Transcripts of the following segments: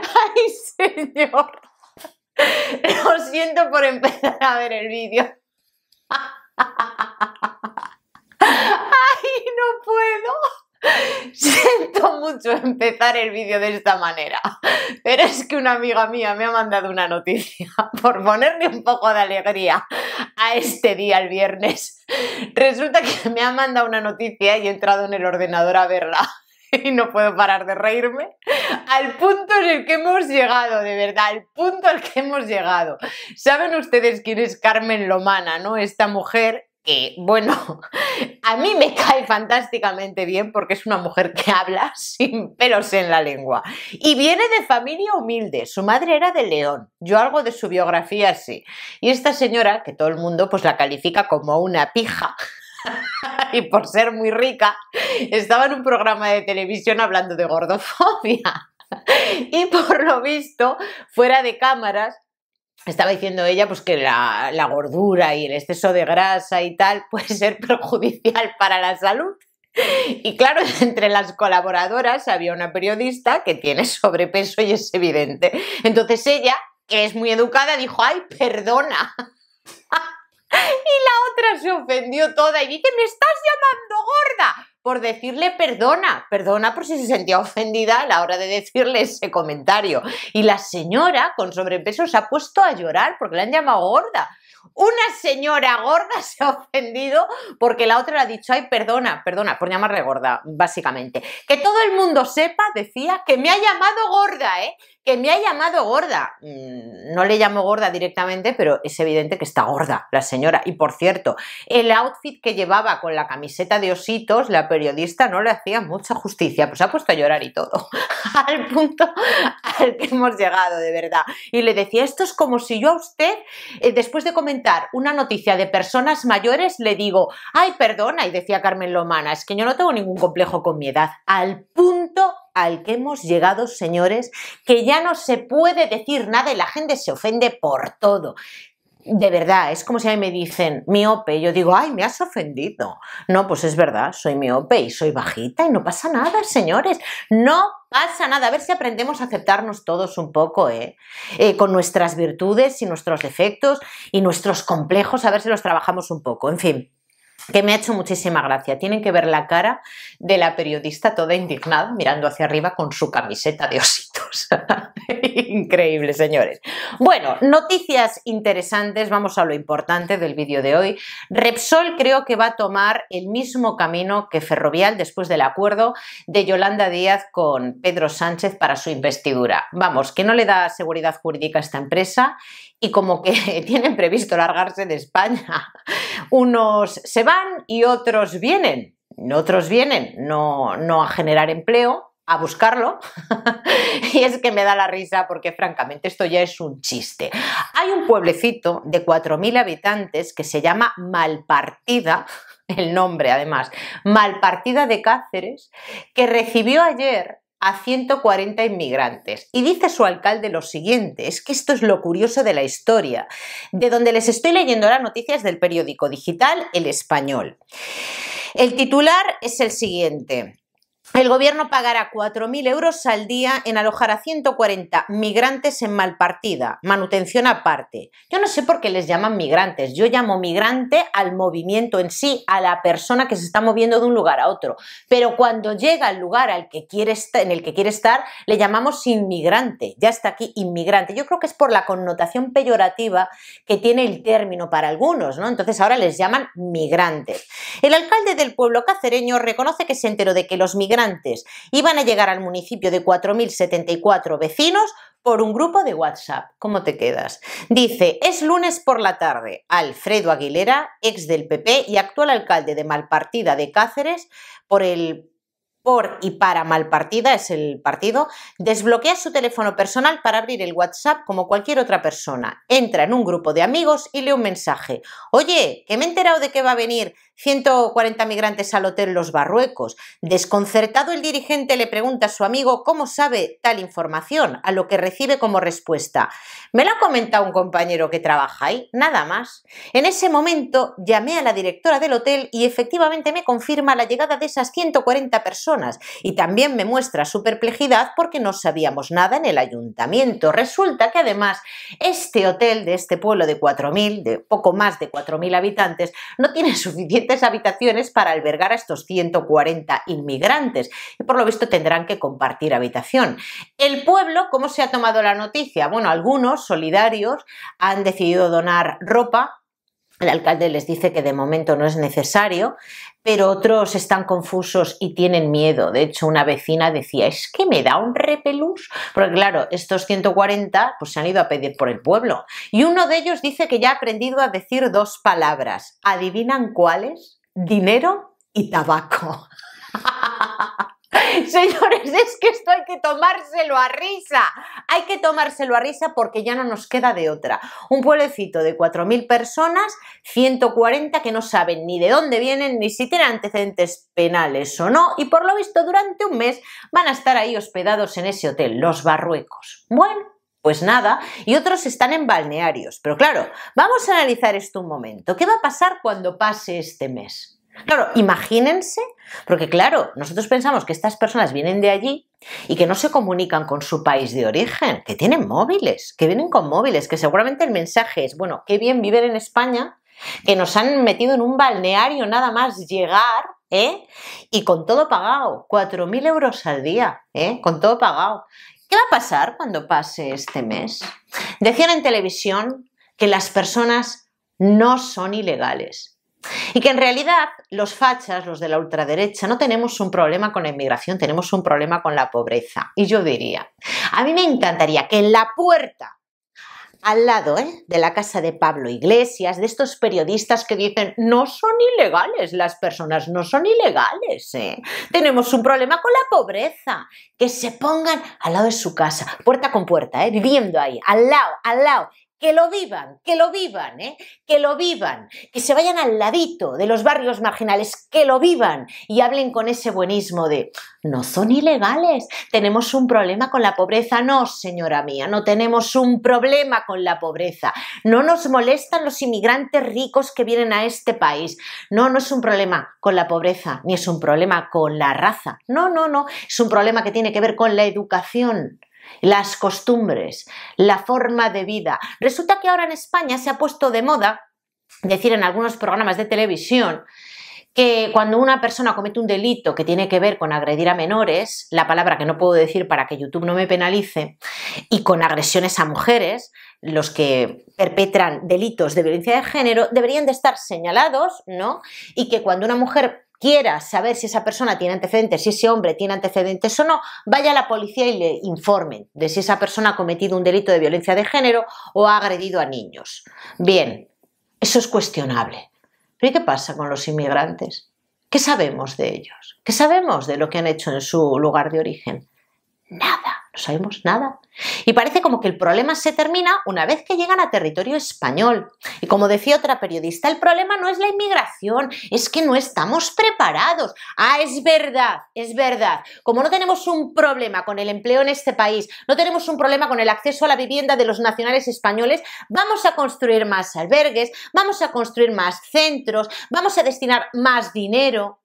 ¡Ay, señor! Lo siento por empezar a ver el vídeo. ¡Ay, no puedo! Siento mucho empezar el vídeo de esta manera, pero es que una amiga mía me ha mandado una noticia por ponerme un poco de alegría a este día, el viernes. Resulta que me ha mandado una noticia y he entrado en el ordenador a verla y no puedo parar de reírme, al punto en el que hemos llegado, de verdad, al punto al que hemos llegado. Saben ustedes quién es Carmen Lomana, ¿no? Esta mujer que, bueno, a mí me cae fantásticamente bien porque es una mujer que habla sin pelos en la lengua. Y viene de familia humilde, su madre era de León, yo algo de su biografía sí. Y esta señora, que todo el mundo pues la califica como una pija, y por ser muy rica, estaba en un programa de televisión hablando de gordofobia. Y por lo visto, fuera de cámaras, estaba diciendo ella pues que la, la gordura y el exceso de grasa y tal puede ser perjudicial para la salud. Y claro, entre las colaboradoras había una periodista que tiene sobrepeso y es evidente. Entonces ella, que es muy educada, dijo, ay, perdona. Y la otra se ofendió toda y dice, me estás llamando gorda por decirle perdona, perdona por si se sentía ofendida a la hora de decirle ese comentario. Y la señora con sobrepeso se ha puesto a llorar porque la han llamado gorda. Una señora gorda se ha ofendido porque la otra le ha dicho, ay, perdona, perdona, por llamarle gorda, básicamente. Que todo el mundo sepa, decía, que me ha llamado gorda, ¿eh? Que me ha llamado gorda. Mm, no le llamo gorda directamente, pero es evidente que está gorda la señora. Y por cierto, el outfit que llevaba con la camiseta de ositos, la periodista no le hacía mucha justicia. Pues ha puesto a llorar y todo. al punto al que hemos llegado, de verdad. Y le decía, esto es como si yo a usted, eh, después de comentar una noticia de personas mayores, le digo, ay, perdona. Y decía Carmen Lomana, es que yo no tengo ningún complejo con mi edad. Al punto al que hemos llegado, señores, que ya no se puede decir nada y la gente se ofende por todo. De verdad, es como si a mí me dicen miope, yo digo, ay, me has ofendido. No, pues es verdad, soy miope y soy bajita y no pasa nada, señores. No pasa nada. A ver si aprendemos a aceptarnos todos un poco, Eh, eh Con nuestras virtudes y nuestros defectos y nuestros complejos, a ver si los trabajamos un poco. En fin que me ha hecho muchísima gracia. Tienen que ver la cara de la periodista toda indignada mirando hacia arriba con su camiseta de ositos. Increíble, señores. Bueno, noticias interesantes, vamos a lo importante del vídeo de hoy. Repsol creo que va a tomar el mismo camino que Ferrovial después del acuerdo de Yolanda Díaz con Pedro Sánchez para su investidura. Vamos, que no le da seguridad jurídica a esta empresa y como que tienen previsto largarse de España unos se van y otros vienen. Otros vienen no, no a generar empleo, a buscarlo y es que me da la risa porque francamente esto ya es un chiste. Hay un pueblecito de 4.000 habitantes que se llama Malpartida, el nombre además, Malpartida de Cáceres, que recibió ayer a 140 inmigrantes. Y dice su alcalde lo siguiente, es que esto es lo curioso de la historia, de donde les estoy leyendo las noticias del periódico digital El Español. El titular es el siguiente. El gobierno pagará 4.000 euros al día en alojar a 140 migrantes en Malpartida, manutención aparte. Yo no sé por qué les llaman migrantes, yo llamo migrante al movimiento en sí, a la persona que se está moviendo de un lugar a otro. Pero cuando llega al lugar al que quiere estar, en el que quiere estar, le llamamos inmigrante, ya está aquí inmigrante. Yo creo que es por la connotación peyorativa que tiene el término para algunos, ¿no? Entonces ahora les llaman migrantes. El alcalde del pueblo cacereño reconoce que se enteró de que los migrantes antes iban a llegar al municipio de 4.074 vecinos por un grupo de WhatsApp. ¿Cómo te quedas? Dice, es lunes por la tarde. Alfredo Aguilera, ex del PP y actual alcalde de Malpartida de Cáceres, por el por y para Malpartida, es el partido, desbloquea su teléfono personal para abrir el WhatsApp como cualquier otra persona. Entra en un grupo de amigos y lee un mensaje. Oye, que me he enterado de que va a venir 140 migrantes al hotel Los Barruecos. Desconcertado el dirigente le pregunta a su amigo cómo sabe tal información, a lo que recibe como respuesta. Me lo ha comentado un compañero que trabaja ahí, nada más. En ese momento llamé a la directora del hotel y efectivamente me confirma la llegada de esas 140 personas y también me muestra su perplejidad porque no sabíamos nada en el ayuntamiento. Resulta que además este hotel de este pueblo de 4.000, de poco más de 4.000 habitantes, no tiene suficiente habitaciones para albergar a estos 140 inmigrantes y por lo visto tendrán que compartir habitación. El pueblo, ¿cómo se ha tomado la noticia? Bueno, algunos solidarios han decidido donar ropa el alcalde les dice que de momento no es necesario, pero otros están confusos y tienen miedo. De hecho, una vecina decía, es que me da un repelús, porque claro, estos 140 pues, se han ido a pedir por el pueblo. Y uno de ellos dice que ya ha aprendido a decir dos palabras. ¿Adivinan cuáles? Dinero y tabaco. Señores, es que esto hay que tomárselo a risa. Hay que tomárselo a risa porque ya no nos queda de otra. Un pueblecito de 4.000 personas, 140 que no saben ni de dónde vienen, ni si tienen antecedentes penales o no, y por lo visto durante un mes van a estar ahí hospedados en ese hotel, Los Barruecos. Bueno, pues nada, y otros están en balnearios. Pero claro, vamos a analizar esto un momento. ¿Qué va a pasar cuando pase este mes? Claro, imagínense, porque claro, nosotros pensamos que estas personas vienen de allí y que no se comunican con su país de origen, que tienen móviles, que vienen con móviles, que seguramente el mensaje es, bueno, qué bien vivir en España, que nos han metido en un balneario nada más llegar, ¿eh? Y con todo pagado, 4.000 euros al día, ¿eh? Con todo pagado. ¿Qué va a pasar cuando pase este mes? Decían en televisión que las personas no son ilegales. Y que en realidad los fachas, los de la ultraderecha, no tenemos un problema con la inmigración, tenemos un problema con la pobreza. Y yo diría, a mí me encantaría que en la puerta, al lado ¿eh? de la casa de Pablo Iglesias, de estos periodistas que dicen, no son ilegales las personas, no son ilegales, ¿eh? tenemos un problema con la pobreza, que se pongan al lado de su casa, puerta con puerta, ¿eh? viviendo ahí, al lado, al lado, que lo vivan, que lo vivan, ¿eh? que lo vivan, que se vayan al ladito de los barrios marginales, que lo vivan y hablen con ese buenismo de no son ilegales, tenemos un problema con la pobreza. No, señora mía, no tenemos un problema con la pobreza. No nos molestan los inmigrantes ricos que vienen a este país. No, no es un problema con la pobreza, ni es un problema con la raza. No, no, no, es un problema que tiene que ver con la educación las costumbres, la forma de vida. Resulta que ahora en España se ha puesto de moda decir en algunos programas de televisión que cuando una persona comete un delito que tiene que ver con agredir a menores, la palabra que no puedo decir para que YouTube no me penalice, y con agresiones a mujeres, los que perpetran delitos de violencia de género deberían de estar señalados, ¿no? Y que cuando una mujer quiera saber si esa persona tiene antecedentes, si ese hombre tiene antecedentes o no, vaya a la policía y le informen de si esa persona ha cometido un delito de violencia de género o ha agredido a niños. Bien, eso es cuestionable. Pero ¿y qué pasa con los inmigrantes? ¿Qué sabemos de ellos? ¿Qué sabemos de lo que han hecho en su lugar de origen? Nada no sabemos nada. Y parece como que el problema se termina una vez que llegan a territorio español. Y como decía otra periodista, el problema no es la inmigración, es que no estamos preparados. Ah, es verdad, es verdad. Como no tenemos un problema con el empleo en este país, no tenemos un problema con el acceso a la vivienda de los nacionales españoles, vamos a construir más albergues, vamos a construir más centros, vamos a destinar más dinero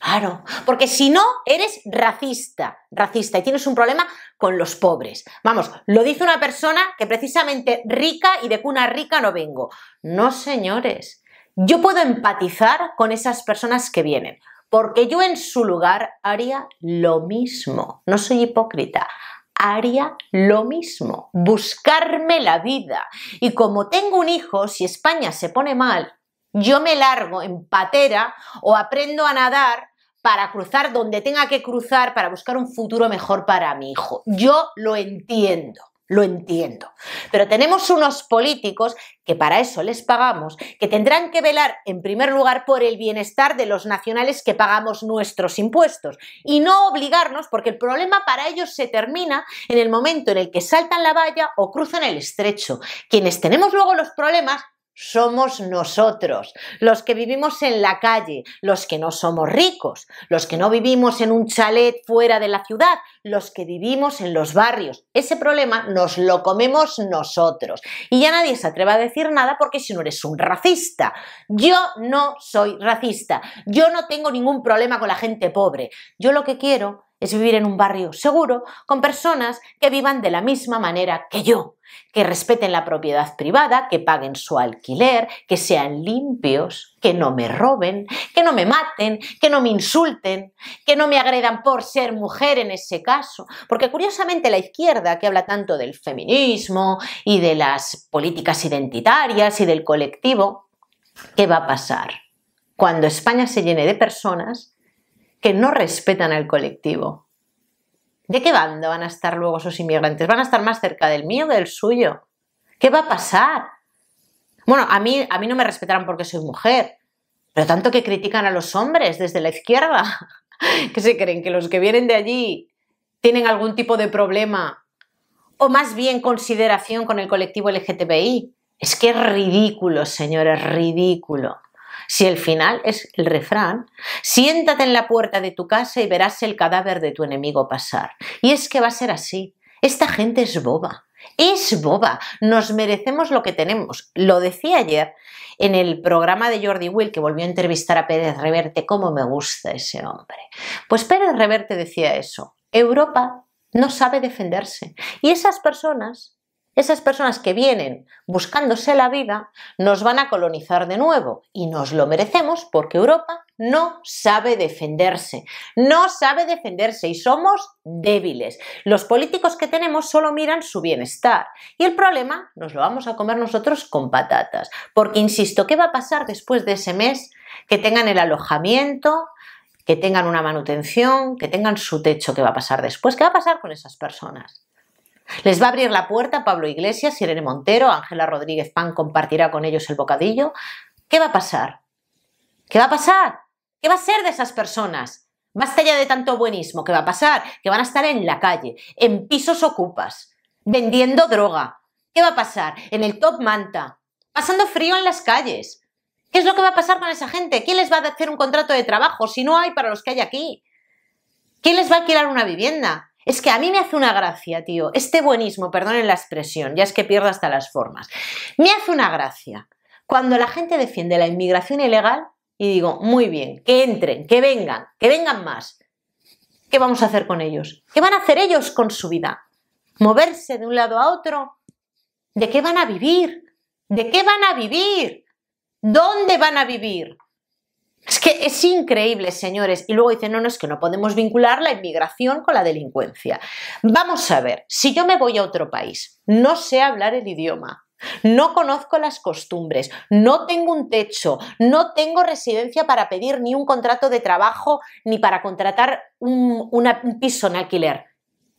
Claro, porque si no, eres racista, racista, y tienes un problema con los pobres. Vamos, lo dice una persona que precisamente rica y de cuna rica no vengo. No, señores, yo puedo empatizar con esas personas que vienen, porque yo en su lugar haría lo mismo. No soy hipócrita, haría lo mismo, buscarme la vida. Y como tengo un hijo, si España se pone mal, yo me largo en patera o aprendo a nadar para cruzar donde tenga que cruzar para buscar un futuro mejor para mi hijo. Yo lo entiendo. Lo entiendo. Pero tenemos unos políticos que para eso les pagamos, que tendrán que velar en primer lugar por el bienestar de los nacionales que pagamos nuestros impuestos y no obligarnos porque el problema para ellos se termina en el momento en el que saltan la valla o cruzan el estrecho. Quienes tenemos luego los problemas somos nosotros, los que vivimos en la calle, los que no somos ricos, los que no vivimos en un chalet fuera de la ciudad, los que vivimos en los barrios. Ese problema nos lo comemos nosotros. Y ya nadie se atreve a decir nada porque si no eres un racista. Yo no soy racista. Yo no tengo ningún problema con la gente pobre. Yo lo que quiero es vivir en un barrio seguro con personas que vivan de la misma manera que yo que respeten la propiedad privada, que paguen su alquiler, que sean limpios, que no me roben, que no me maten, que no me insulten, que no me agredan por ser mujer en ese caso. Porque curiosamente la izquierda, que habla tanto del feminismo y de las políticas identitarias y del colectivo, ¿qué va a pasar cuando España se llene de personas que no respetan al colectivo? ¿De qué bando van a estar luego esos inmigrantes? ¿Van a estar más cerca del mío o del suyo? ¿Qué va a pasar? Bueno, a mí, a mí no me respetarán porque soy mujer, pero tanto que critican a los hombres desde la izquierda, que se creen que los que vienen de allí tienen algún tipo de problema o más bien consideración con el colectivo LGTBI. Es que es ridículo, señores, ridículo si el final es el refrán, siéntate en la puerta de tu casa y verás el cadáver de tu enemigo pasar. Y es que va a ser así. Esta gente es boba. Es boba, nos merecemos lo que tenemos. Lo decía ayer en el programa de Jordi Will que volvió a entrevistar a Pérez Reverte, cómo me gusta ese hombre. Pues Pérez Reverte decía eso, Europa no sabe defenderse. Y esas personas esas personas que vienen buscándose la vida nos van a colonizar de nuevo y nos lo merecemos porque Europa no sabe defenderse, no sabe defenderse y somos débiles. Los políticos que tenemos solo miran su bienestar y el problema nos lo vamos a comer nosotros con patatas. Porque, insisto, ¿qué va a pasar después de ese mes? Que tengan el alojamiento, que tengan una manutención, que tengan su techo, ¿qué va a pasar después? ¿Qué va a pasar con esas personas? Les va a abrir la puerta Pablo Iglesias, Irene Montero, Ángela Rodríguez Pan compartirá con ellos el bocadillo. ¿Qué va a pasar? ¿Qué va a pasar? ¿Qué va a ser de esas personas? Basta ya de tanto buenismo. ¿Qué va a pasar? Que van a estar en la calle, en pisos ocupas, vendiendo droga. ¿Qué va a pasar? En el top manta, pasando frío en las calles. ¿Qué es lo que va a pasar con esa gente? ¿Quién les va a hacer un contrato de trabajo si no hay para los que hay aquí? ¿Quién les va a alquilar una vivienda? Es que a mí me hace una gracia, tío. Este buenismo, perdonen la expresión, ya es que pierdo hasta las formas. Me hace una gracia cuando la gente defiende la inmigración ilegal y digo, muy bien, que entren, que vengan, que vengan más. ¿Qué vamos a hacer con ellos? ¿Qué van a hacer ellos con su vida? ¿Moverse de un lado a otro? ¿De qué van a vivir? ¿De qué van a vivir? ¿Dónde van a vivir? Es que es increíble, señores. Y luego dicen, no, no, es que no podemos vincular la inmigración con la delincuencia. Vamos a ver, si yo me voy a otro país, no sé hablar el idioma, no conozco las costumbres, no tengo un techo, no tengo residencia para pedir ni un contrato de trabajo ni para contratar un, piso en alquiler.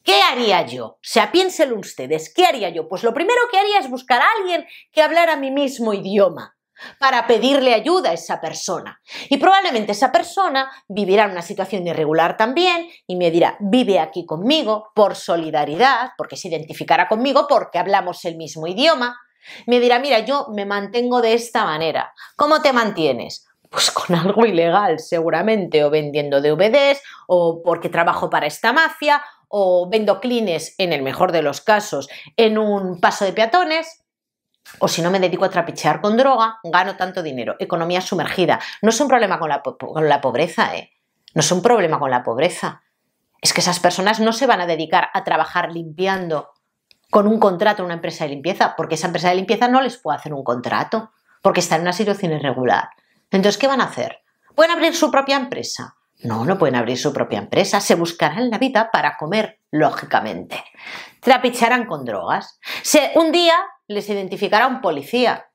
¿Qué haría yo? O sea, piénselo ustedes, ¿qué haría yo? Pues lo primero que haría es buscar a alguien que hablara mi mismo idioma para pedirle ayuda a esa persona. Y probablemente esa persona vivirá en una situación irregular también y me dirá, vive aquí conmigo por solidaridad, porque se identificará conmigo, porque hablamos el mismo idioma. Me dirá, mira, yo me mantengo de esta manera. ¿Cómo te mantienes? Pues con algo ilegal, seguramente, o vendiendo DVDs, o porque trabajo para esta mafia, o vendo clines, en el mejor de los casos, en un paso de peatones, o si no me dedico a trapichear con droga, gano tanto dinero. Economía sumergida. No es un problema con la, con la pobreza, ¿eh? No es un problema con la pobreza. Es que esas personas no se van a dedicar a trabajar limpiando con un contrato en una empresa de limpieza, porque esa empresa de limpieza no les puede hacer un contrato, porque está en una situación irregular. Entonces, ¿qué van a hacer? ¿Pueden abrir su propia empresa? No, no pueden abrir su propia empresa, se buscarán la vida para comer, lógicamente. Trapicharán con drogas. Se, un día les identificará un policía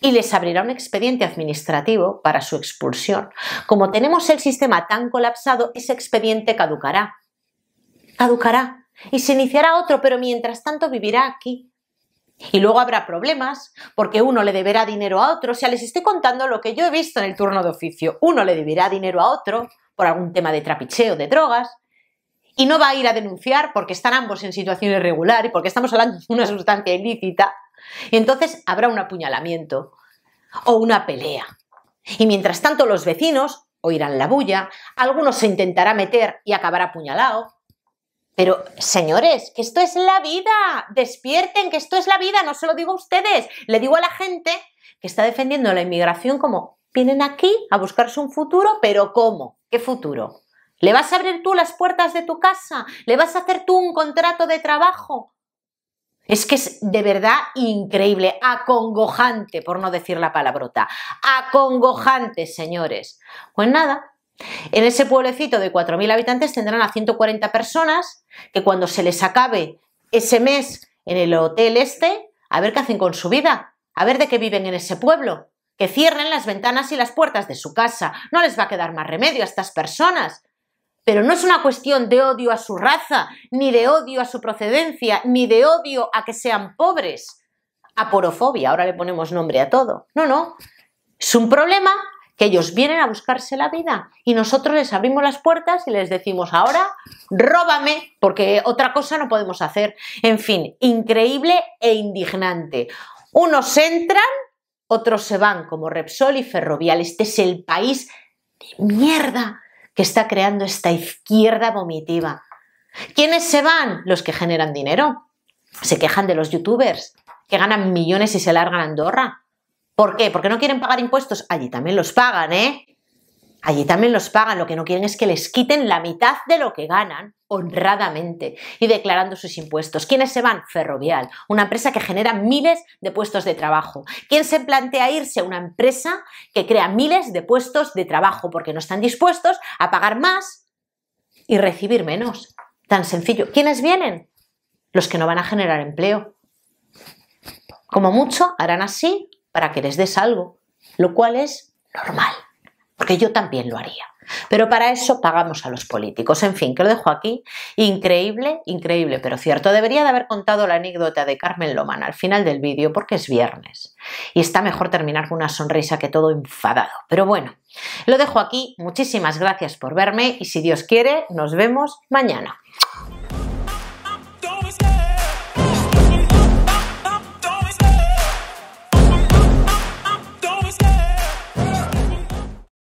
y les abrirá un expediente administrativo para su expulsión. Como tenemos el sistema tan colapsado, ese expediente caducará. Caducará. Y se iniciará otro, pero mientras tanto vivirá aquí. Y luego habrá problemas, porque uno le deberá dinero a otro. O sea, les estoy contando lo que yo he visto en el turno de oficio. Uno le deberá dinero a otro por algún tema de trapicheo, de drogas, y no va a ir a denunciar porque están ambos en situación irregular y porque estamos hablando de una sustancia ilícita y entonces habrá un apuñalamiento o una pelea. Y mientras tanto los vecinos oirán la bulla, algunos se intentará meter y acabará apuñalado. Pero, señores, que esto es la vida, despierten, que esto es la vida, no se lo digo a ustedes, le digo a la gente que está defendiendo la inmigración como vienen aquí a buscarse un futuro, pero ¿cómo? ¿Qué futuro? ¿Le vas a abrir tú las puertas de tu casa? ¿Le vas a hacer tú un contrato de trabajo? Es que es de verdad increíble, acongojante, por no decir la palabrota. Acongojante, señores. Pues nada, en ese pueblecito de 4.000 habitantes tendrán a 140 personas que cuando se les acabe ese mes en el hotel este, a ver qué hacen con su vida, a ver de qué viven en ese pueblo, que cierren las ventanas y las puertas de su casa. No les va a quedar más remedio a estas personas. Pero no es una cuestión de odio a su raza, ni de odio a su procedencia, ni de odio a que sean pobres. Aporofobia, ahora le ponemos nombre a todo. No, no. Es un problema que ellos vienen a buscarse la vida y nosotros les abrimos las puertas y les decimos ahora, róbame, porque otra cosa no podemos hacer. En fin, increíble e indignante. Unos entran, otros se van, como Repsol y Ferrovial. Este es el país de mierda está creando esta izquierda vomitiva. ¿Quiénes se van? Los que generan dinero. Se quejan de los youtubers, que ganan millones y se largan a Andorra. ¿Por qué? Porque no quieren pagar impuestos. Allí también los pagan, ¿eh? Allí también los pagan, lo que no quieren es que les quiten la mitad de lo que ganan honradamente y declarando sus impuestos. ¿Quiénes se van? Ferrovial, una empresa que genera miles de puestos de trabajo. ¿Quién se plantea irse? a Una empresa que crea miles de puestos de trabajo porque no están dispuestos a pagar más y recibir menos. Tan sencillo. ¿Quiénes vienen? Los que no van a generar empleo. Como mucho harán así para que les des algo, lo cual es normal porque yo también lo haría. Pero para eso pagamos a los políticos. En fin, que lo dejo aquí. Increíble, increíble, pero cierto. Debería de haber contado la anécdota de Carmen Loman al final del vídeo porque es viernes. Y está mejor terminar con una sonrisa que todo enfadado. Pero bueno, lo dejo aquí. Muchísimas gracias por verme y si Dios quiere, nos vemos mañana.